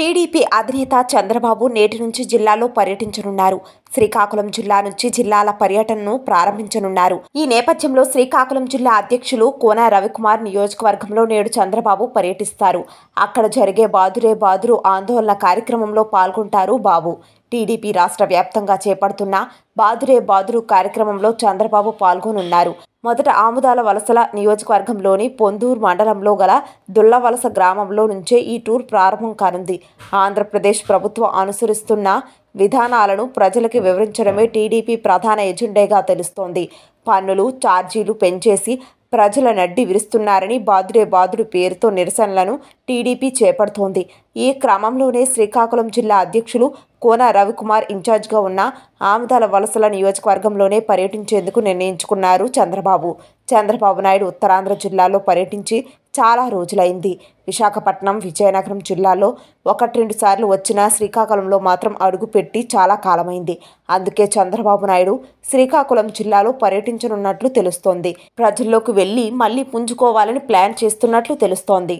TDP అధినేత చంద్రబాబు నేటి నుంచి జిల్లాలో పర్యటించనున్నారు శ్రీకాకుళం జిల్లా నుంచి జిల్లాల పర్యటనను ప్రారంభించనున్నారు ఈ నేపథ్యంలో శ్రీకాకుళం జిల్లా అధ్యక్షులు కోన రవికుమార్ నియోజకవర్గంలో నేడు చంద్రబాబు పర్యటిస్తారు అక్కడ జరిగే బాదురే బాదురు ఆందోళన కార్యక్రమంలో పాల్గొంటారు బాబు టీడీపీ రాష్ట్ర వ్యాప్తంగా చేపడుతున్న బాదురే బాదురు కార్యక్రమంలో చంద్రబాబు పాల్గొనున్నారు మొదట ఆముదాల వలసల నియోజకవర్గంలోని పొందూరు మండలంలో గల దుల్లవలస గ్రామంలో నుంచే ఈ టూర్ ప్రారంభం కానుంది ఆంధ్రప్రదేశ్ ప్రభుత్వం అనుసరిస్తున్న విధానాలను ప్రజలకి వివరించడమే టీడీపీ ప్రధాన ఎజెండాగా తెలుస్తోంది పన్నులు ఛార్జీలు పెంచేసి ప్రజల నడ్డి విరుస్తున్నారని బాదుడే బాదుడు పేరుతో నిరసనలను టీడీపీ చేపడుతోంది ఈ క్రమంలోనే శ్రీకాకుళం జిల్లా అధ్యక్షులు కోన రవికుమార్ ఇన్ఛార్జ్గా ఉన్న ఆమదాల వలసల నియోజకవర్గంలోనే పర్యటించేందుకు నిర్ణయించుకున్నారు చంద్రబాబు చంద్రబాబు నాయుడు ఉత్తరాంధ్ర జిల్లాలో పర్యటించి చాలా రోజులైంది విశాఖపట్నం విజయనగరం జిల్లాలో ఒకటి రెండు సార్లు వచ్చిన శ్రీకాకుళంలో మాత్రం అడుగుపెట్టి చాలా కాలమైంది అందుకే చంద్రబాబు నాయుడు శ్రీకాకుళం జిల్లాలో పర్యటించనున్నట్లు తెలుస్తోంది ప్రజల్లోకి వెళ్ళి మళ్ళీ పుంజుకోవాలని ప్లాన్ చేస్తున్నట్లు తెలుస్తోంది